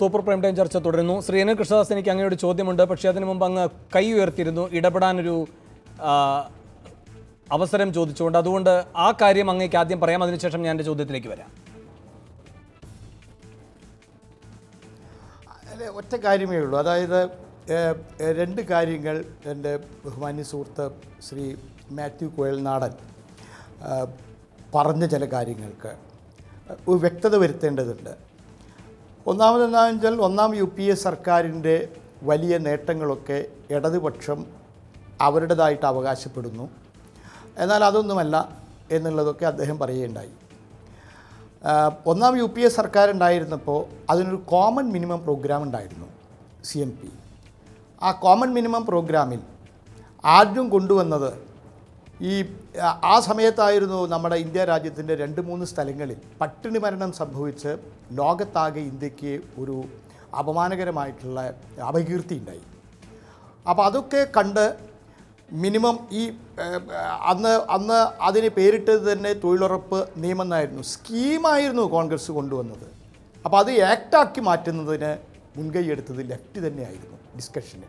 super prime time ചർച്ച തുടരുന്നു ശ്രീനൻ കൃഷ്ണദാസ് എനിക്ക് അങ്ങനെയൊരു ചോദ്യമുണ്ട് പക്ഷേ അതിനു മുമ്പ് അങ്ങ് കൈ ഉയർത്തിയിരുന്നു ഇടപെടാനൊരു അവസരം ചോദിച്ചുകൊണ്ട് അതുകൊണ്ട് ആ കാര്യം അങ്ങേക്ക് ആദ്യം പറയാം അതിനുശേഷം ഞാൻ എൻ്റെ ചോദ്യത്തിലേക്ക് വരാം ഒറ്റ കാര്യമേ ഉള്ളൂ അതായത് രണ്ട് കാര്യങ്ങൾ എൻ്റെ ബഹുമാന്യ സുഹൃത്ത് ശ്രീ മാത്യു കോയൽ നാടൻ പറഞ്ഞ ചില കാര്യങ്ങൾക്ക് വ്യക്തത വരുത്തേണ്ടതുണ്ട് ഒന്നാമതെന്താണെന്ന് വെച്ചാൽ ഒന്നാം യു പി എ സർക്കാരിൻ്റെ വലിയ നേട്ടങ്ങളൊക്കെ ഇടതുപക്ഷം അവരുടേതായിട്ട് അവകാശപ്പെടുന്നു എന്നാൽ അതൊന്നുമല്ല എന്നുള്ളതൊക്കെ അദ്ദേഹം പറയുകയുണ്ടായി ഒന്നാം യു പി എ സർക്കാർ ഉണ്ടായിരുന്നപ്പോൾ അതിനൊരു കോമൺ മിനിമം പ്രോഗ്രാം ഉണ്ടായിരുന്നു സി എം പി ആ കോമൺ മിനിമം പ്രോഗ്രാമിൽ ആദ്യം കൊണ്ടുവന്നത് ഈ ആ സമയത്തായിരുന്നു നമ്മുടെ ഇന്ത്യ രാജ്യത്തിൻ്റെ രണ്ട് മൂന്ന് സ്ഥലങ്ങളിൽ പട്ടിണി മരണം സംഭവിച്ച് ലോകത്താകെ ഇന്ത്യക്ക് ഒരു അപമാനകരമായിട്ടുള്ള അപകീർത്തി ഉണ്ടായി അപ്പോൾ അതൊക്കെ കണ്ട് മിനിമം ഈ അന്ന് അന്ന് അതിന് പേരിട്ടത് തന്നെ തൊഴിലുറപ്പ് എന്നായിരുന്നു സ്കീമായിരുന്നു കോൺഗ്രസ് കൊണ്ടുവന്നത് അപ്പോൾ അത് ആക്റ്റാക്കി മാറ്റുന്നതിന് മുൻകൈ എടുത്തത് ലെഫ്റ്റ് തന്നെയായിരുന്നു ഡിസ്കഷന്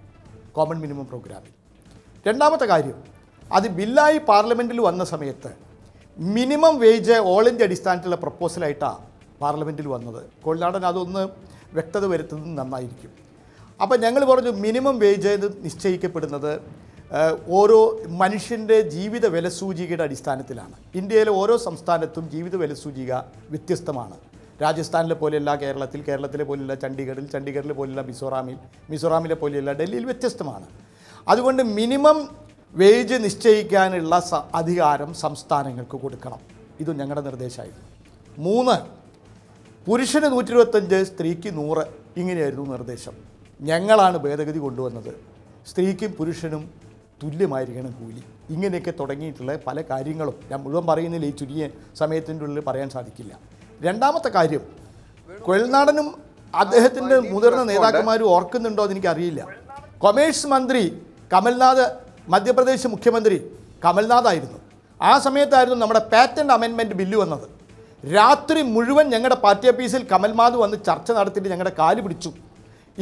കോമൺ മിനിമം പ്രോഗ്രാമിൽ രണ്ടാമത്തെ കാര്യം അത് ബില്ലായി പാർലമെൻറ്റിൽ വന്ന സമയത്ത് മിനിമം വേജ് ഓൾ ഇന്ത്യ അടിസ്ഥാനത്തിലുള്ള പ്രപ്പോസലായിട്ടാണ് പാർലമെൻറ്റിൽ വന്നത് കൊഴിലാടൻ അതൊന്ന് വ്യക്തത വരുത്തുന്നത് നന്നായിരിക്കും അപ്പം ഞങ്ങൾ പറഞ്ഞു മിനിമം വേജ് എന്ന് നിശ്ചയിക്കപ്പെടുന്നത് ഓരോ മനുഷ്യൻ്റെ ജീവിത വിലസൂചികയുടെ അടിസ്ഥാനത്തിലാണ് ഇന്ത്യയിലെ ഓരോ സംസ്ഥാനത്തും ജീവിത വിലസൂചിക വ്യത്യസ്തമാണ് രാജസ്ഥാനിലെ പോലെയല്ല കേരളത്തിൽ കേരളത്തിലെ പോലെയല്ല ചണ്ഡീഗഡിൽ ചണ്ഡീഗഡിലെ പോലെയല്ല മിസോറാമിൽ മിസോറാമിലെ പോലെയല്ല ഡൽഹിയിൽ വ്യത്യസ്തമാണ് അതുകൊണ്ട് മിനിമം വേജ് നിശ്ചയിക്കാനുള്ള അധികാരം സംസ്ഥാനങ്ങൾക്ക് കൊടുക്കണം ഇതും ഞങ്ങളുടെ നിർദ്ദേശമായിരുന്നു മൂന്ന് പുരുഷന് നൂറ്റി ഇരുപത്തഞ്ച് സ്ത്രീക്ക് നൂറ് ഇങ്ങനെയായിരുന്നു നിർദ്ദേശം ഞങ്ങളാണ് ഭേദഗതി കൊണ്ടുവന്നത് സ്ത്രീക്കും പുരുഷനും തുല്യമായിരിക്കണം കൂലി ഇങ്ങനെയൊക്കെ തുടങ്ങിയിട്ടുള്ള പല കാര്യങ്ങളും ഞാൻ മുഴുവൻ പറയുന്നില്ല ഈ ചുരുങ്ങിയ സമയത്തിൻ്റെ ഉള്ളിൽ പറയാൻ സാധിക്കില്ല രണ്ടാമത്തെ കാര്യം കൊൽനാടനും അദ്ദേഹത്തിൻ്റെ മുതിർന്ന നേതാക്കന്മാരും ഓർക്കുന്നുണ്ടോ അതെനിക്കറിയില്ല കൊമേഴ്സ് മന്ത്രി കമൽനാഥ് മധ്യപ്രദേശ് മുഖ്യമന്ത്രി കമൽനാഥ് ആയിരുന്നു ആ സമയത്തായിരുന്നു നമ്മുടെ പാറ്റൻറ്റ് അമെൻമെൻറ്റ് ബില്ല് വന്നത് രാത്രി മുഴുവൻ ഞങ്ങളുടെ പാർട്ടി ഓഫീസിൽ കമൽനാഥ് വന്ന് ചർച്ച നടത്തിയിട്ട് ഞങ്ങളുടെ കാല് പിടിച്ചു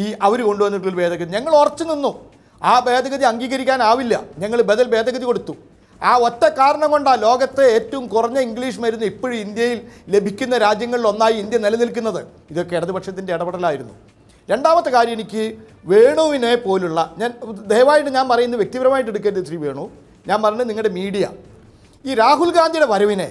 ഈ അവർ കൊണ്ടുവന്നിട്ടുള്ള ഭേദഗതി ഞങ്ങൾ ഉറച്ചു നിന്നു ആ ഭേദഗതി അംഗീകരിക്കാനാവില്ല ഞങ്ങൾ ബദൽ ഭേദഗതി കൊടുത്തു ആ ഒറ്റ കാരണം കൊണ്ടാണ് ലോകത്തെ ഏറ്റവും കുറഞ്ഞ ഇംഗ്ലീഷ് മരുന്ന് ഇപ്പോഴും ഇന്ത്യയിൽ ലഭിക്കുന്ന രാജ്യങ്ങളിൽ ഒന്നായി ഇന്ത്യ നിലനിൽക്കുന്നത് ഇതൊക്കെ ഇടതുപക്ഷത്തിൻ്റെ ഇടപെടലായിരുന്നു രണ്ടാമത്തെ കാര്യം എനിക്ക് വേണുവിനെ പോലുള്ള ഞാൻ ദയവായിട്ട് ഞാൻ പറയുന്നത് വ്യക്തിപരമായിട്ട് എടുക്കരുത് ശ്രീ വേണു ഞാൻ പറഞ്ഞത് നിങ്ങളുടെ മീഡിയ ഈ രാഹുൽ ഗാന്ധിയുടെ വരവിനെ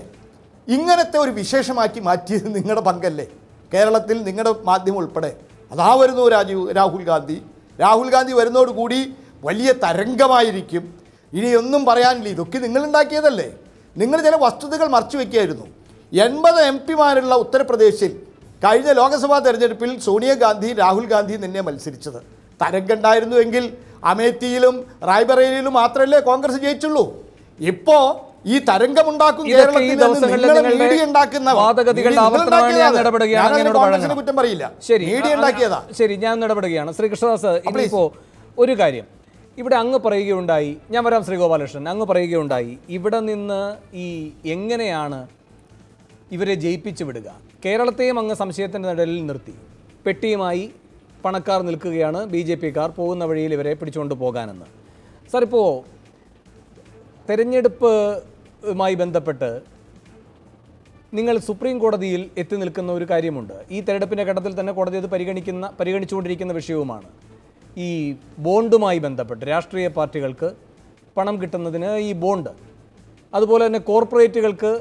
ഇങ്ങനത്തെ ഒരു വിശേഷമാക്കി മാറ്റിയത് നിങ്ങളുടെ പങ്കല്ലേ കേരളത്തിൽ നിങ്ങളുടെ മാധ്യമം ഉൾപ്പെടെ അതാ വരുന്നു രാജീവ് രാഹുൽ ഗാന്ധി രാഹുൽ ഗാന്ധി വരുന്നതോടുകൂടി വലിയ തരംഗമായിരിക്കും ഇനിയൊന്നും പറയാനില്ല ഇതൊക്കെ നിങ്ങളുണ്ടാക്കിയതല്ലേ നിങ്ങൾ ചില വസ്തുതകൾ മറച്ചു വയ്ക്കുകയായിരുന്നു എൺപത് എം പിമാരുള്ള ഉത്തർപ്രദേശിൽ കഴിഞ്ഞ ലോക്സഭാ തെരഞ്ഞെടുപ്പിൽ സോണിയാഗാന്ധി രാഹുൽ ഗാന്ധി നിന്നെ മത്സരിച്ചത് തരംഗണ്ടായിരുന്നുവെങ്കിൽ അമേത്തിയിലും റായ്ബറേലിയിലും മാത്രമല്ലേ കോൺഗ്രസ് ജയിച്ചുള്ളൂ ഇപ്പോ ഈ തരംഗമുണ്ടാക്കും കേരളത്തിൽ ശരി ഞാൻ ഇപ്പോ ഒരു കാര്യം ഇവിടെ അങ്ങ് പറയുകയുണ്ടായി ഞാൻ വരാം ശ്രീ അങ്ങ് പറയുകയുണ്ടായി ഇവിടെ നിന്ന് ഈ എങ്ങനെയാണ് ഇവരെ ജയിപ്പിച്ചു വിടുക കേരളത്തെയും അങ്ങ് സംശയത്തിൻ്റെ നിഴലിൽ നിർത്തി പെട്ടിയുമായി പണക്കാർ നിൽക്കുകയാണ് ബി ജെ പിക്കാർ പോകുന്ന വഴിയിൽ ഇവരെ പിടിച്ചുകൊണ്ട് പോകാനെന്ന് സർ ഇപ്പോൾ തെരഞ്ഞെടുപ്പുമായി ബന്ധപ്പെട്ട് നിങ്ങൾ സുപ്രീം കോടതിയിൽ എത്തി നിൽക്കുന്ന ഒരു കാര്യമുണ്ട് ഈ തെരഞ്ഞെടുപ്പിൻ്റെ ഘട്ടത്തിൽ തന്നെ കോടതി അത് പരിഗണിക്കുന്ന പരിഗണിച്ചുകൊണ്ടിരിക്കുന്ന വിഷയവുമാണ് ഈ ബോണ്ടുമായി ബന്ധപ്പെട്ട് രാഷ്ട്രീയ പാർട്ടികൾക്ക് പണം കിട്ടുന്നതിന് ഈ ബോണ്ട് അതുപോലെ തന്നെ കോർപ്പറേറ്റുകൾക്ക്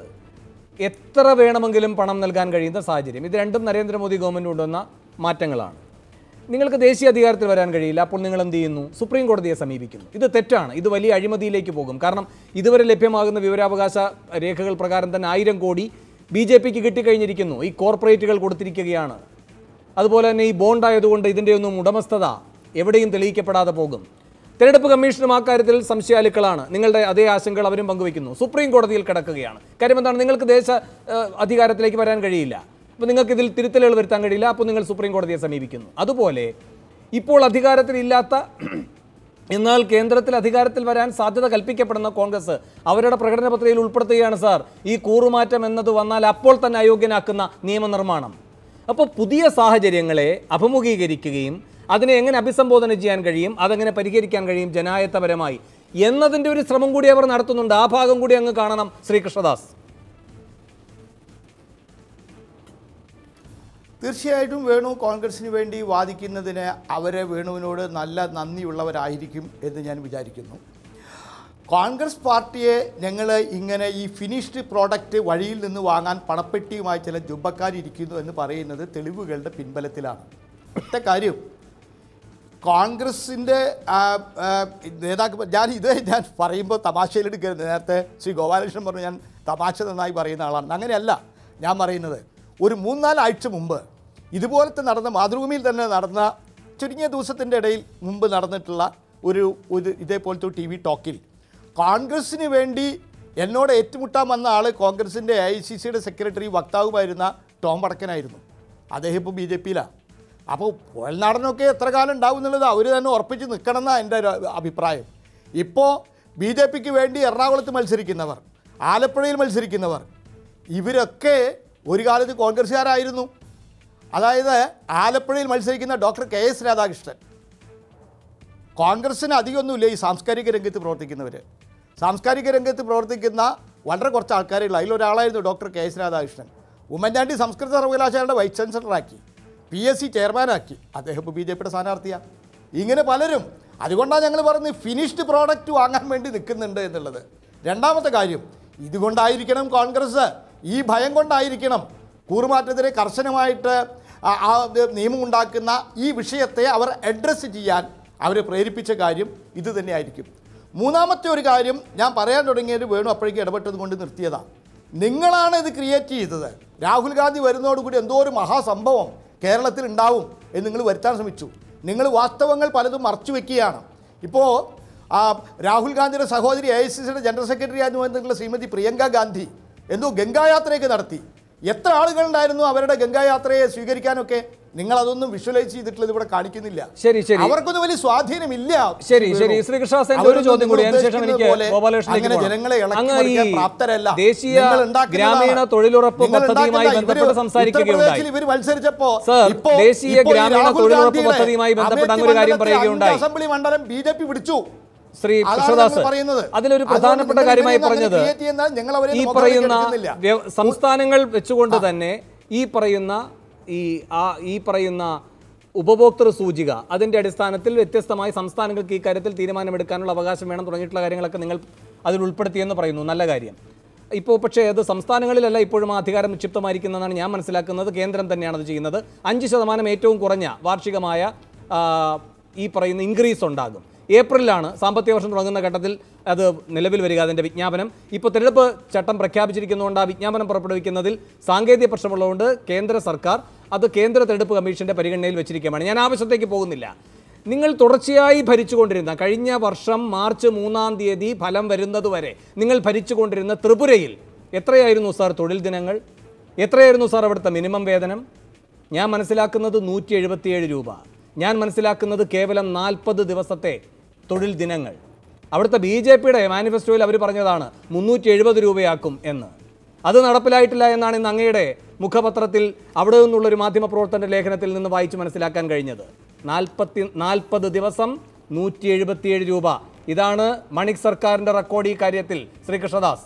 എത്ര വേണമെങ്കിലും പണം നൽകാൻ കഴിയുന്ന സാഹചര്യം ഇത് രണ്ടും നരേന്ദ്രമോദി ഗവൺമെൻറ് കൊണ്ടുവന്ന മാറ്റങ്ങളാണ് നിങ്ങൾക്ക് ദേശീയ അധികാരത്തിൽ വരാൻ കഴിയില്ല അപ്പോൾ നിങ്ങൾ എന്ത് ചെയ്യുന്നു സുപ്രീം കോടതിയെ സമീപിക്കുന്നു ഇത് തെറ്റാണ് ഇത് വലിയ അഴിമതിയിലേക്ക് പോകും കാരണം ഇതുവരെ ലഭ്യമാകുന്ന വിവരാവകാശ രേഖകൾ പ്രകാരം തന്നെ ആയിരം കോടി ബി ജെ പിക്ക് കിട്ടിക്കഴിഞ്ഞിരിക്കുന്നു ഈ കോർപ്പറേറ്റുകൾ കൊടുത്തിരിക്കുകയാണ് അതുപോലെ തന്നെ ഈ ബോണ്ട് ആയതുകൊണ്ട് ഇതിൻ്റെ ഒന്നും ഉടമസ്ഥത എവിടെയും തെളിയിക്കപ്പെടാതെ പോകും തെരഞ്ഞെടുപ്പ് കമ്മീഷനും അക്കാര്യത്തിൽ സംശയാലുക്കളാണ് നിങ്ങളുടെ അതേ ആശങ്കകൾ അവരും പങ്കുവയ്ക്കുന്നു സുപ്രീം കോടതിയിൽ കിടക്കുകയാണ് കാര്യം എന്താണ് നിങ്ങൾക്ക് ദേശ അധികാരത്തിലേക്ക് വരാൻ കഴിയില്ല അപ്പോൾ നിങ്ങൾക്ക് ഇതിൽ തിരുത്തലുകൾ വരുത്താൻ കഴിയില്ല അപ്പോൾ നിങ്ങൾ സുപ്രീം കോടതിയെ സമീപിക്കുന്നു അതുപോലെ ഇപ്പോൾ അധികാരത്തിലില്ലാത്ത എന്നാൽ കേന്ദ്രത്തിൽ അധികാരത്തിൽ വരാൻ സാധ്യത കൽപ്പിക്കപ്പെടുന്ന കോൺഗ്രസ് അവരുടെ പ്രകടന പത്രികയിൽ ഉൾപ്പെടുത്തുകയാണ് സാർ ഈ കൂറുമാറ്റം എന്നത് വന്നാൽ അപ്പോൾ തന്നെ അയോഗ്യനാക്കുന്ന നിയമനിർമ്മാണം അപ്പോൾ പുതിയ സാഹചര്യങ്ങളെ അഭിമുഖീകരിക്കുകയും അതിനെ എങ്ങനെ അഭിസംബോധന ചെയ്യാൻ കഴിയും അതെങ്ങനെ പരിഹരിക്കാൻ കഴിയും ജനായത്തപരമായി എന്നതിൻ്റെ ഒരു ശ്രമം കൂടി അവർ നടത്തുന്നുണ്ട് ആ ഭാഗം കൂടി അങ്ങ് കാണണം ശ്രീകൃഷ്ണദാസ് തീർച്ചയായിട്ടും വേണു കോൺഗ്രസിന് വേണ്ടി വാദിക്കുന്നതിന് അവരെ വേണുവിനോട് നല്ല നന്ദിയുള്ളവരായിരിക്കും എന്ന് ഞാൻ വിചാരിക്കുന്നു കോൺഗ്രസ് പാർട്ടിയെ ഞങ്ങൾ ഇങ്ങനെ ഈ ഫിനിഷ്ഡ് പ്രോഡക്റ്റ് വഴിയിൽ നിന്ന് വാങ്ങാൻ പണപ്പെട്ടിയുമായി ചില ജുബക്കാരിരിക്കുന്നു എന്ന് പറയുന്നത് തെളിവുകളുടെ പിൻബലത്തിലാണ് ഒറ്റ കാര്യം കോൺഗ്രസിൻ്റെ നേതാക്കൾ ഞാൻ ഇത് ഞാൻ പറയുമ്പോൾ തമാശയിലെടുക്കരുത് നേരത്തെ ശ്രീ ഗോപാലകൃഷ്ണൻ പറഞ്ഞു ഞാൻ തമാശ നന്നായി പറയുന്ന ആളാണ് അങ്ങനെയല്ല ഞാൻ പറയുന്നത് ഒരു മൂന്നാലാഴ്ച മുമ്പ് ഇതുപോലത്തെ നടന്ന മാതൃഭൂമിയിൽ തന്നെ നടന്ന ചുരുങ്ങിയ ദിവസത്തിൻ്റെ ഇടയിൽ മുമ്പ് നടന്നിട്ടുള്ള ഒരു ഒരു ഇതേപോലത്തെ ഒരു ടി വി ടോക്കിൽ കോൺഗ്രസ്സിന് വേണ്ടി എന്നോട് ഏറ്റുമുട്ടാൻ വന്ന ആൾ കോൺഗ്രസിൻ്റെ എ ഐ സി സിയുടെ സെക്രട്ടറി വക്താവുമായിരുന്ന ടോം വടക്കനായിരുന്നു അദ്ദേഹം ഇപ്പോൾ ബി ജെ പിയിലാണ് അപ്പോൾ പുഴൽനാടനൊക്കെ എത്ര കാലം ഉണ്ടാവും എന്നുള്ളത് അവർ തന്നെ ഉറപ്പിച്ച് നിൽക്കണമെന്നാണ് എൻ്റെ അഭിപ്രായം ഇപ്പോൾ ബി ജെ പിക്ക് വേണ്ടി എറണാകുളത്ത് മത്സരിക്കുന്നവർ ആലപ്പുഴയിൽ മത്സരിക്കുന്നവർ ഇവരൊക്കെ ഒരു കാലത്ത് കോൺഗ്രസ്സുകാരായിരുന്നു അതായത് ആലപ്പുഴയിൽ മത്സരിക്കുന്ന ഡോക്ടർ കെ എസ് രാധാകൃഷ്ണൻ കോൺഗ്രസ്സിന് അധികമൊന്നുമില്ല ഈ സാംസ്കാരിക രംഗത്ത് പ്രവർത്തിക്കുന്നവർ സാംസ്കാരിക രംഗത്ത് പ്രവർത്തിക്കുന്ന വളരെ കുറച്ച് ആൾക്കാരുള്ള അതിലൊരാളായിരുന്നു doctor K S Radhakrishnan Oommen Chandy സംസ്കൃത സർവകലാശാലയുടെ വൈസ് ചാൻസലറാക്കി പി എസ് സി ചെയർമാനാക്കി അദ്ദേഹം ഇപ്പോൾ ബി ജെ പിയുടെ സ്ഥാനാർത്ഥിയാണ് ഇങ്ങനെ പലരും അതുകൊണ്ടാണ് ഞങ്ങൾ പറയുന്നത് ഫിനിഷ്ഡ് പ്രോഡക്റ്റ് വാങ്ങാൻ വേണ്ടി നിൽക്കുന്നുണ്ട് എന്നുള്ളത് രണ്ടാമത്തെ കാര്യം ഇതുകൊണ്ടായിരിക്കണം കോൺഗ്രസ് ഈ ഭയം കൊണ്ടായിരിക്കണം കൂറുമാറ്റത്തിന് കർശനമായിട്ട് ആ നിയമം ഉണ്ടാക്കുന്ന ഈ വിഷയത്തെ അവർ അഡ്രസ്സ് ചെയ്യാൻ അവരെ പ്രേരിപ്പിച്ച കാര്യം ഇത് തന്നെയായിരിക്കും മൂന്നാമത്തെ ഒരു കാര്യം ഞാൻ പറയാൻ തുടങ്ങിയത് വേണു അപ്പോഴേക്ക് ഇടപെട്ടത് കൊണ്ട് നിർത്തിയതാണ് നിങ്ങളാണ് ഇത് ക്രിയേറ്റ് ചെയ്തത് രാഹുൽ ഗാന്ധി വരുന്നതോടുകൂടി എന്തോ ഒരു മഹാസംഭവം കേരളത്തിൽ ഉണ്ടാവും എന്ന് നിങ്ങൾ വരുത്താൻ ശ്രമിച്ചു നിങ്ങൾ വാസ്തവങ്ങൾ പലതും മറച്ചു വെക്കുകയാണ് ഇപ്പോൾ ആ രാഹുൽ ഗാന്ധിയുടെ സഹോദരി ഐ സി സിയുടെ ജനറൽ സെക്രട്ടറി ആയിരുന്നു എന്നുള്ള ശ്രീമതി പ്രിയങ്ക ഗാന്ധി എന്തോ ഗംഗായാത്രയൊക്കെ നടത്തി എത്ര ആളുകളുണ്ടായിരുന്നു അവരുടെ ഗംഗായാത്രയെ സ്വീകരിക്കാനൊക്കെ നിങ്ങൾ അതൊന്നും വിഷ്വലൈസ് ചെയ്തിട്ടുള്ളത് ഇവിടെ കാണിക്കുന്നില്ല ശരി ശരി അവർക്കൊന്നും വലിയ സ്വാധീനമില്ല ശരി ശരി ശ്രീകൃഷ്ണ ഒരു ചോദ്യം കൂടി അതിനുശേഷം എനിക്ക് ഗോപാലകൃഷ്ണൻ ജനങ്ങളെ പ്രാപ്തരല്ല ദേശീയ ഗ്രാമീണ തൊഴിലുറപ്പ് പദ്ധതിയുമായി ബന്ധപ്പെട്ട് സംസാരിക്കുകയുണ്ടായി മത്സരിച്ചപ്പോ ദേശീയ ഗ്രാമീണ തൊഴിലുറപ്പ് പദ്ധതിയുമായി ബന്ധപ്പെട്ട് അങ്ങനെ ഒരു കാര്യം പറയുകയുണ്ടായി അസംബ്ലി മണ്ഡലം ബി ജെ പി പിടിച്ചു ശ്രീ കൃഷ്ണദാസ് അതിലൊരു പ്രധാനപ്പെട്ട കാര്യമായി പറഞ്ഞത് ഈ പറയുന്ന സംസ്ഥാനങ്ങൾ വെച്ചുകൊണ്ട് തന്നെ ഈ പറയുന്ന ഈ ആ ഈ പറയുന്ന ഉപഭോക്തൃ സൂചിക അതിൻ്റെ അടിസ്ഥാനത്തിൽ വ്യത്യസ്തമായ സംസ്ഥാനങ്ങൾക്ക് ഈ കാര്യത്തിൽ തീരുമാനമെടുക്കാനുള്ള അവകാശം വേണം തുടങ്ങിയിട്ടുള്ള കാര്യങ്ങളൊക്കെ നിങ്ങൾ അതിൽ ഉൾപ്പെടുത്തിയെന്ന് പറയുന്നു നല്ല കാര്യം ഇപ്പോൾ പക്ഷേ അത് സംസ്ഥാനങ്ങളിലല്ല ഇപ്പോഴും അധികാരം നിക്ഷിപ്തമായിരിക്കുന്നതെന്നാണ് ഞാൻ മനസ്സിലാക്കുന്നത് കേന്ദ്രം തന്നെയാണ് അത് ചെയ്യുന്നത് അഞ്ച് ശതമാനം ഏറ്റവും കുറഞ്ഞ വാർഷികമായ ഈ പറയുന്ന ഇൻക്രീസ് ഉണ്ടാകും ഏപ്രിലാണ് സാമ്പത്തിക വർഷം തുടങ്ങുന്ന ഘട്ടത്തിൽ അത് നിലവിൽ വരിക അതിൻ്റെ വിജ്ഞാപനം ഇപ്പോൾ തെരഞ്ഞെടുപ്പ് ചട്ടം പ്രഖ്യാപിച്ചിരിക്കുന്നതുകൊണ്ട് ആ വിജ്ഞാപനം പുറപ്പെടുവിക്കുന്നതിൽ സാങ്കേതിക പ്രശ്നമുള്ളതുകൊണ്ട് കേന്ദ്ര സർക്കാർ അത് കേന്ദ്ര തെരഞ്ഞെടുപ്പ് കമ്മീഷൻ്റെ പരിഗണനയിൽ വെച്ചിരിക്കുകയാണ് ഞാൻ ആവശ്യത്തേക്ക് പോകുന്നില്ല നിങ്ങൾ തുടർച്ചയായി ഭരിച്ചുകൊണ്ടിരുന്ന കഴിഞ്ഞ വർഷം മാർച്ച് മൂന്നാം തീയതി ഫലം വരുന്നതുവരെ നിങ്ങൾ ഭരിച്ചുകൊണ്ടിരുന്ന ത്രിപുരയിൽ എത്രയായിരുന്നു സാർ തൊഴിൽ ദിനങ്ങൾ എത്രയായിരുന്നു സാർ അവിടുത്തെ മിനിമം വേതനം ഞാൻ മനസ്സിലാക്കുന്നത് നൂറ്റി എഴുപത്തിയേഴ് രൂപ ഞാൻ മനസ്സിലാക്കുന്നത് കേവലം നാൽപ്പത് ദിവസത്തെ തൊഴിൽ ദിനങ്ങൾ അവിടുത്തെ ബി ജെ പിയുടെ മാനിഫെസ്റ്റോയിൽ അവർ പറഞ്ഞതാണ് മുന്നൂറ്റി എഴുപത് രൂപയാക്കും എന്ന് അത് നടപ്പിലായിട്ടില്ല എന്നാണ് ഇന്ന് അങ്ങയുടെ മുഖപത്രത്തിൽ അവിടെ നിന്നുള്ളൊരു മാധ്യമപ്രവർത്തകൻ്റെ ലേഖനത്തിൽ നിന്ന് വായിച്ച് മനസ്സിലാക്കാൻ കഴിഞ്ഞത് നാൽപ്പത്തി നാൽപ്പത് ദിവസം നൂറ്റി എഴുപത്തിയേഴ് രൂപ ഇതാണ് മണിക് സർക്കാരിൻ്റെ റെക്കോർഡ് ഈ കാര്യത്തിൽ ശ്രീകൃഷ്ണദാസ്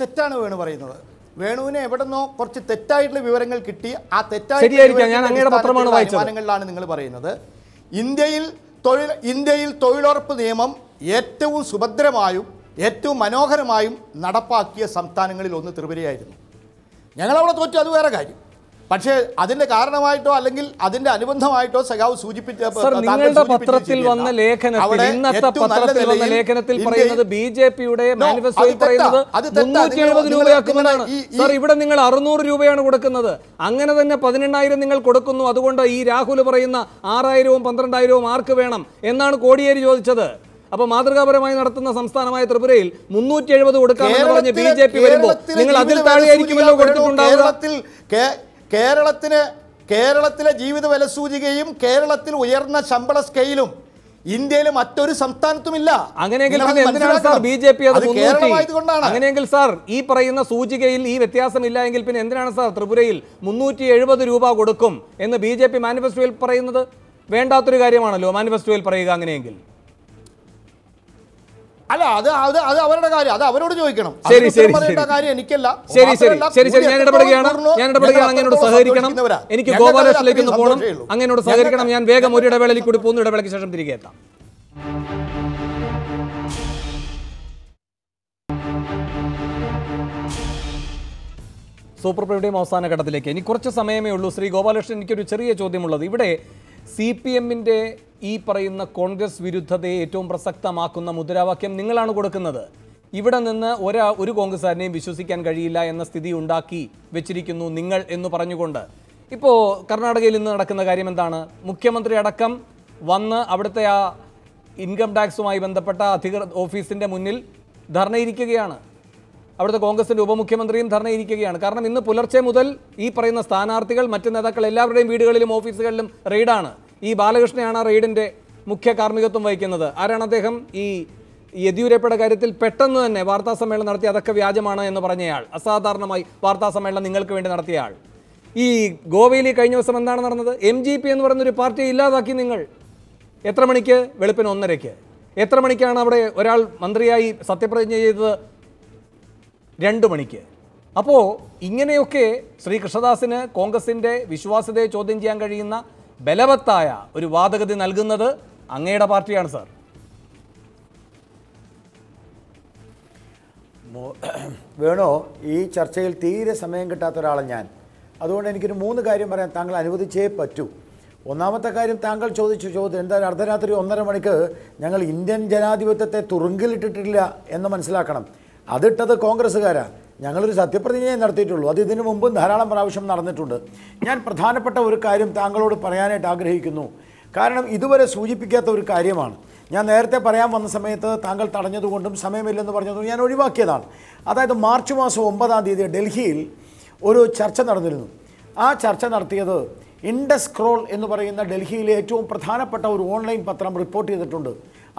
തെറ്റാണ് വേണു പറയുന്നത് വേണുവിനെ എവിടെന്നോ കുറച്ച് തെറ്റായിട്ടുള്ള വിവരങ്ങൾ കിട്ടി ആ തെറ്റായിട്ടുള്ള നിങ്ങൾ പറയുന്നത് ഇന്ത്യയിൽ തൊഴിൽ ഇന്ത്യയിൽ തൊഴിലുറപ്പ് നിയമം ഏറ്റവും സുഭദ്രമായും ഏറ്റവും മനോഹരമായും നടപ്പാക്കിയ സംസ്ഥാനങ്ങളിൽ ഒന്ന് ത്രിപുരയായിരുന്നു ഞങ്ങളവിടെ തോറ്റു അത് വേറെ കാര്യം പക്ഷേ അതിന്റെ കാരണമായിട്ടോ അല്ലെങ്കിൽ അതിന്റെ അനുബന്ധമായിട്ടോ സഖാവ് സൂചിപ്പിച്ച നിങ്ങളുടെ പത്രത്തിൽ വന്ന ലേഖനത്തിൽ ഇന്നത്തെ ലേഖനത്തിൽ പറയുന്നത് നിങ്ങൾ അറുന്നൂറ് രൂപയാണ് കൊടുക്കുന്നത് അങ്ങനെ തന്നെ പതിനെണ്ണായിരം നിങ്ങൾ കൊടുക്കുന്നു അതുകൊണ്ട് ഈ രാഹുൽ പറയുന്ന ആറായിരവും പന്ത്രണ്ടായിരവും ആർക്ക് വേണം എന്നാണ് കോടിയേരി ചോദിച്ചത് അപ്പൊ മാതൃകാപരമായി നടത്തുന്ന സംസ്ഥാനമായ ത്രിപുരയിൽ മുന്നൂറ്റി എഴുപത് കൊടുക്കാമെന്ന് പറഞ്ഞ് ബി ജെ പി വരുമ്പോൾ നിങ്ങൾ അതിൽ താഴെയായിരിക്കുമല്ലോ കൊടുത്തിട്ടുണ്ടാവുക കേരളത്തിന് കേരളത്തിലെ ജീവിത വില സൂചികയും കേരളത്തിൽ ഉയർന്ന ശമ്പള സ്കെയിലും ഇന്ത്യയിലെ മറ്റൊരു സംസ്ഥാനത്തുമില്ല അങ്ങനെയെങ്കിൽ എന്തിനാണ് സാർ അങ്ങനെയെങ്കിൽ ഈ പറയുന്ന സൂചികയിൽ ഈ ഇല്ല എങ്കിൽ പിന്നെ എന്തിനാണ് സാർ ത്രിപുരയിൽ മുന്നൂറ്റി എഴുപത് രൂപ കൊടുക്കും എന്ന് ബി ജെ പി മാനിഫെസ്റ്റോയിൽ പറയുന്നത് വേണ്ടാത്തൊരു കാര്യമാണല്ലോ മാനിഫെസ്റ്റോയിൽ പറയുക അങ്ങനെയെങ്കിൽ അല്ല അത് അത് അത് അവരുടെ കാര്യം അത് അവരോട് ചോദിക്കണം ശരി ശരി കാര്യം എനിക്കല്ല ശരി ശരി ശരി ശരി ഞാൻ ഇടപെടുകയാണ് ഞാൻ ഇടപെടുകയാണ് അങ്ങനോട് സഹകരിക്കണം എനിക്ക് ഗോപാലകൃഷ്ണയിലേക്ക് ഒന്ന് പോകണം അങ്ങനോട് സഹകരിക്കണം ഞാൻ വേഗം ഒരു ഇടവേളയിൽ കൂടി പോകുന്ന ഇടവേളയ്ക്ക് ശേഷം തിരികെ എത്താം സൂപ്പർ പ്രൈവടിയും അവസാന ഘട്ടത്തിലേക്ക് ഇനി കുറച്ച് സമയമേ ഉള്ളൂ ശ്രീ ഗോപാലകൃഷ്ണൻ എനിക്കൊരു ചെറിയ ചോദ്യമുള്ളത് ഇവിടെ സി പി എമ്മിൻ്റെ ഈ പറയുന്ന കോൺഗ്രസ് വിരുദ്ധതയെ ഏറ്റവും പ്രസക്തമാക്കുന്ന മുദ്രാവാക്യം നിങ്ങളാണ് കൊടുക്കുന്നത് ഇവിടെ നിന്ന് ഒരാ ഒരു കോൺഗ്രസ്സുകാരനെയും വിശ്വസിക്കാൻ കഴിയില്ല എന്ന സ്ഥിതി ഉണ്ടാക്കി വെച്ചിരിക്കുന്നു നിങ്ങൾ എന്ന് പറഞ്ഞുകൊണ്ട് ഇപ്പോൾ കർണാടകയിൽ ഇന്ന് നടക്കുന്ന കാര്യം എന്താണ് മുഖ്യമന്ത്രി അടക്കം വന്ന് അവിടുത്തെ ആ ഇൻകം ടാക്സുമായി ബന്ധപ്പെട്ട അധികൃത ഓഫീസിൻ്റെ മുന്നിൽ ധർണയിരിക്കുകയാണ് അവിടുത്തെ കോൺഗ്രസിൻ്റെ ഉപമുഖ്യമന്ത്രിയും ധർണയിരിക്കുകയാണ് കാരണം ഇന്ന് പുലർച്ചെ മുതൽ ഈ പറയുന്ന സ്ഥാനാർത്ഥികൾ മറ്റ് നേതാക്കൾ എല്ലാവരുടെയും വീടുകളിലും ഓഫീസുകളിലും റെയ്ഡാണ് ഈ ബാലകൃഷ്ണയാണ് ആ റെയ്ഡിൻ്റെ മുഖ്യ കാർമ്മികത്വം വഹിക്കുന്നത് ആരാണ് അദ്ദേഹം ഈ യെദ്യൂരപ്പയുടെ കാര്യത്തിൽ പെട്ടെന്ന് തന്നെ വാർത്താ സമ്മേളനം നടത്തി അതൊക്കെ വ്യാജമാണ് എന്ന് പറഞ്ഞയാൾ അസാധാരണമായി വാർത്താ സമ്മേളനം നിങ്ങൾക്ക് വേണ്ടി നടത്തിയയാൾ ഈ ഗോവയിൽ കഴിഞ്ഞ ദിവസം എന്താണ് നടന്നത് എം ജി പി എന്ന് പറയുന്നൊരു പാർട്ടിയെ ഇല്ലാതാക്കി നിങ്ങൾ എത്ര മണിക്ക് വെളുപ്പിന് ഒന്നരയ്ക്ക് എത്ര മണിക്കാണ് അവിടെ ഒരാൾ മന്ത്രിയായി സത്യപ്രതിജ്ഞ ചെയ്തത് രണ്ട് മണിക്ക് അപ്പോൾ ഇങ്ങനെയൊക്കെ ശ്രീ കൃഷ്ണദാസിന് കോൺഗ്രസിൻ്റെ വിശ്വാസ്യതയെ ചോദ്യം ചെയ്യാൻ കഴിയുന്ന ബലവത്തായ ഒരു വാദഗതി നൽകുന്നത് അങ്ങയുടെ പാർട്ടിയാണ് സാർ വേണോ ഈ ചർച്ചയിൽ തീരെ സമയം കിട്ടാത്ത ഒരാളാണ് ഞാൻ അതുകൊണ്ട് എനിക്കൊരു മൂന്ന് കാര്യം പറയാൻ താങ്കൾ അനുവദിച്ചേ പറ്റൂ ഒന്നാമത്തെ കാര്യം താങ്കൾ ചോദിച്ചു ചോദ്യം എന്തായാലും അർദ്ധരാത്രി ഒന്നര മണിക്ക് ഞങ്ങൾ ഇന്ത്യൻ ജനാധിപത്യത്തെ തുറുങ്കിലിട്ടിട്ടില്ല എന്ന് മനസ്സിലാക്കണം അതിട്ടത് കോൺഗ്രസ്സുകാരാണ് ഞങ്ങളൊരു സത്യപ്രതിജ്ഞയെ നടത്തിയിട്ടുള്ളൂ അത് ഇതിനു മുമ്പും ധാരാളം പ്രാവശ്യം നടന്നിട്ടുണ്ട് ഞാൻ പ്രധാനപ്പെട്ട ഒരു കാര്യം താങ്കളോട് പറയാനായിട്ട് ആഗ്രഹിക്കുന്നു കാരണം ഇതുവരെ സൂചിപ്പിക്കാത്ത ഒരു കാര്യമാണ് ഞാൻ നേരത്തെ പറയാൻ വന്ന സമയത്ത് താങ്കൾ തടഞ്ഞതുകൊണ്ടും സമയമില്ലെന്ന് പറഞ്ഞതുകൊണ്ടും ഞാൻ ഒഴിവാക്കിയതാണ് അതായത് മാർച്ച് മാസം ഒമ്പതാം തീയതി ഡൽഹിയിൽ ഒരു ചർച്ച നടന്നിരുന്നു ആ ചർച്ച നടത്തിയത് ഇൻഡസ്ക്രോൾ എന്ന് പറയുന്ന ഡൽഹിയിലെ ഏറ്റവും പ്രധാനപ്പെട്ട ഒരു ഓൺലൈൻ പത്രം റിപ്പോർട്ട് ചെയ്തിട്ടുണ്ട്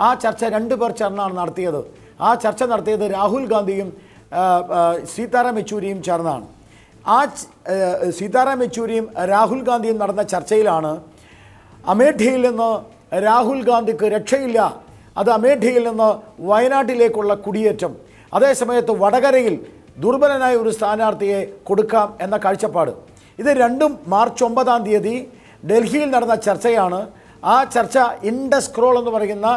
ആ ചർച്ച രണ്ടുപേർ പേർ ചേർന്നാണ് നടത്തിയത് ആ ചർച്ച നടത്തിയത് രാഹുൽ ഗാന്ധിയും സീതാറാം യെച്ചൂരിയും ചേർന്നാണ് ആ സീതാറാം യെച്ചൂരിയും രാഹുൽ ഗാന്ധിയും നടന്ന ചർച്ചയിലാണ് അമേഠിയിൽ നിന്ന് രാഹുൽ ഗാന്ധിക്ക് രക്ഷയില്ല അത് അമേഠിയിൽ നിന്ന് വയനാട്ടിലേക്കുള്ള കുടിയേറ്റം അതേസമയത്ത് വടകരയിൽ ദുർബലനായ ഒരു സ്ഥാനാർത്ഥിയെ കൊടുക്കാം എന്ന കാഴ്ചപ്പാട് ഇത് രണ്ടും മാർച്ച് ഒമ്പതാം തീയതി ഡൽഹിയിൽ നടന്ന ചർച്ചയാണ് ആ ചർച്ച ഇൻഡസ്ക്രോൾ എന്ന് പറയുന്ന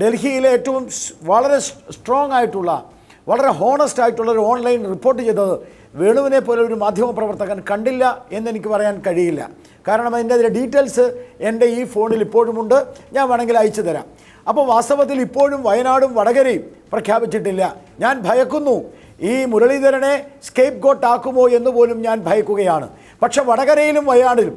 ഡൽഹിയിലെ ഏറ്റവും വളരെ സ്ട്രോങ് ആയിട്ടുള്ള വളരെ ഹോണസ്റ്റ് ആയിട്ടുള്ളൊരു ഓൺലൈൻ റിപ്പോർട്ട് ചെയ്തത് വേണുവിനെ പോലെ ഒരു മാധ്യമപ്രവർത്തകൻ കണ്ടില്ല എന്നെനിക്ക് പറയാൻ കഴിയില്ല കാരണം അതിൻ്റെ ഡീറ്റെയിൽസ് എൻ്റെ ഈ ഫോണിൽ ഇപ്പോഴുമുണ്ട് ഞാൻ വേണമെങ്കിൽ അയച്ചു തരാം അപ്പോൾ വാസ്തവത്തിൽ ഇപ്പോഴും വയനാടും വടകരയും പ്രഖ്യാപിച്ചിട്ടില്ല ഞാൻ ഭയക്കുന്നു ഈ മുരളീധരനെ സ്കേപ്പ് ഗോട്ട് ആക്കുമോ എന്ന് പോലും ഞാൻ ഭയക്കുകയാണ് പക്ഷെ വടകരയിലും വയനാടിലും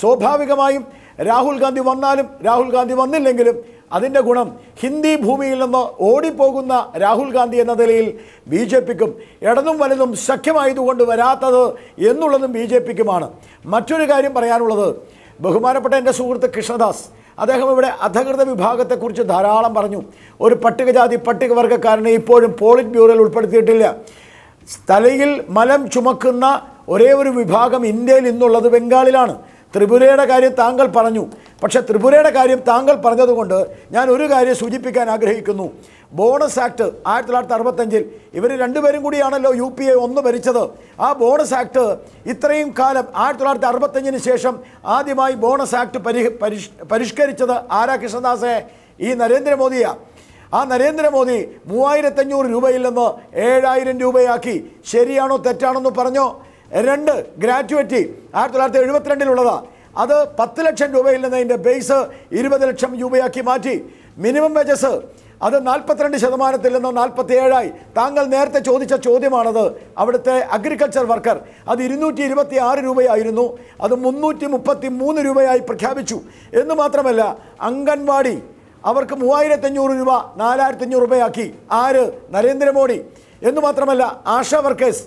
സ്വാഭാവികമായും രാഹുൽ ഗാന്ധി വന്നാലും രാഹുൽ ഗാന്ധി വന്നില്ലെങ്കിലും അതിൻ്റെ ഗുണം ഹിന്ദി ഭൂമിയിൽ നിന്ന് ഓടിപ്പോകുന്ന രാഹുൽ ഗാന്ധി എന്ന നിലയിൽ ബി ജെ പിക്കും ഇടതും വലുതും സഖ്യമായതുകൊണ്ട് വരാത്തത് എന്നുള്ളതും ബി ജെ പിക്കുമാണ് മറ്റൊരു കാര്യം പറയാനുള്ളത് ബഹുമാനപ്പെട്ട എൻ്റെ സുഹൃത്ത് കൃഷ്ണദാസ് അദ്ദേഹം ഇവിടെ അധികൃത വിഭാഗത്തെക്കുറിച്ച് ധാരാളം പറഞ്ഞു ഒരു പട്ടികജാതി പട്ടികവർഗക്കാരനെ ഇപ്പോഴും പോളിറ്റ് ബ്യൂറോയിൽ ഉൾപ്പെടുത്തിയിട്ടില്ല തലയിൽ മലം ചുമക്കുന്ന ഒരേ ഒരു വിഭാഗം ഇന്ത്യയിൽ ഇന്നുള്ളത് ബംഗാളിലാണ് ത്രിപുരയുടെ കാര്യം താങ്കൾ പറഞ്ഞു പക്ഷേ ത്രിപുരയുടെ കാര്യം താങ്കൾ പറഞ്ഞതുകൊണ്ട് ഞാൻ ഒരു കാര്യം സൂചിപ്പിക്കാൻ ആഗ്രഹിക്കുന്നു ബോണസ് ആക്ട് ആയിരത്തി തൊള്ളായിരത്തി അറുപത്തഞ്ചിൽ ഇവർ രണ്ടുപേരും കൂടിയാണല്ലോ യു പി എ ഒന്ന് ഭരിച്ചത് ആ ബോണസ് ആക്ട് ഇത്രയും കാലം ആയിരത്തി തൊള്ളായിരത്തി അറുപത്തഞ്ചിന് ശേഷം ആദ്യമായി ബോണസ് ആക്ട് പരി പരിഷ്കരിച്ചത് ആരാ കൃഷ്ണദാസെ ഈ നരേന്ദ്രമോദിയാണ് ആ നരേന്ദ്രമോദി മൂവായിരത്തഞ്ഞൂറ് രൂപയിൽ നിന്ന് ഏഴായിരം രൂപയാക്കി ശരിയാണോ തെറ്റാണോ എന്ന് പറഞ്ഞോ രണ്ട് ഗ്രാറ്റുവിറ്റി ആയിരത്തി തൊള്ളായിരത്തി എഴുപത്തിരണ്ടിലുള്ളതാണ് അത് പത്ത് ലക്ഷം രൂപയിൽ നിന്ന് അതിൻ്റെ ബേസ് ഇരുപത് ലക്ഷം രൂപയാക്കി മാറ്റി മിനിമം വേജസ് അത് നാൽപ്പത്തിരണ്ട് ശതമാനത്തിൽ നിന്ന് നാൽപ്പത്തിയേഴായി താങ്കൾ നേരത്തെ ചോദിച്ച ചോദ്യമാണത് അവിടുത്തെ അഗ്രികൾച്ചർ വർക്കർ അത് ഇരുന്നൂറ്റി ഇരുപത്തി ആറ് രൂപയായിരുന്നു അത് മുന്നൂറ്റി മുപ്പത്തി മൂന്ന് രൂപയായി പ്രഖ്യാപിച്ചു എന്ന് മാത്രമല്ല അംഗൻവാടി അവർക്ക് മൂവായിരത്തഞ്ഞൂറ് രൂപ നാലായിരത്തഞ്ഞൂറ് രൂപയാക്കി ആര് നരേന്ദ്രമോദി എന്ന് മാത്രമല്ല ആശ വർക്കേഴ്സ്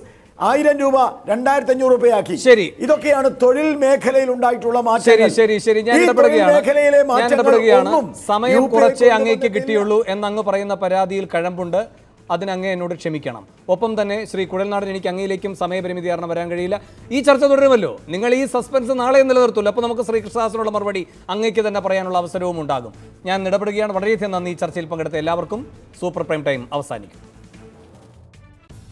ആയിരം രൂപ രണ്ടായിരത്തി അഞ്ഞൂറ് രൂപയാക്കി ശരി ഇതൊക്കെയാണ് തൊഴിൽ മേഖലയിൽ ഉണ്ടായിട്ടുള്ള മാറ്റം ശരി ശരി ഞാൻ മേഖലയിലെ മാറ്റം സമയം കുറച്ചേ അങ്ങേക്ക് കിട്ടിയുള്ളൂ എന്നങ്ങ് പറയുന്ന പരാതിയിൽ കഴമ്പുണ്ട് അതിനങ്ങ് എന്നോട് ക്ഷമിക്കണം ഒപ്പം തന്നെ ശ്രീ കുഴൽനാടൻ എനിക്ക് അങ്ങയിലേക്കും സമയപരിമിതി കാരണം വരാൻ കഴിയില്ല ഈ ചർച്ച തുടരുമല്ലോ നിങ്ങൾ ഈ സസ്പെൻസ് നാളെ നിലനിർത്തുള്ളൂ അപ്പോൾ നമുക്ക് ശ്രീകൃഷ്ണദാസിനുള്ള മറുപടി അങ്ങേക്ക് തന്നെ പറയാനുള്ള അവസരവും ഉണ്ടാകും ഞാൻ ഇടപെടുകയാണ് വളരെയധികം നന്ദി ഈ ചർച്ചയിൽ പങ്കെടുത്ത എല്ലാവർക്കും സൂപ്പർ പ്രൈം ടൈം അവസാനിക്കും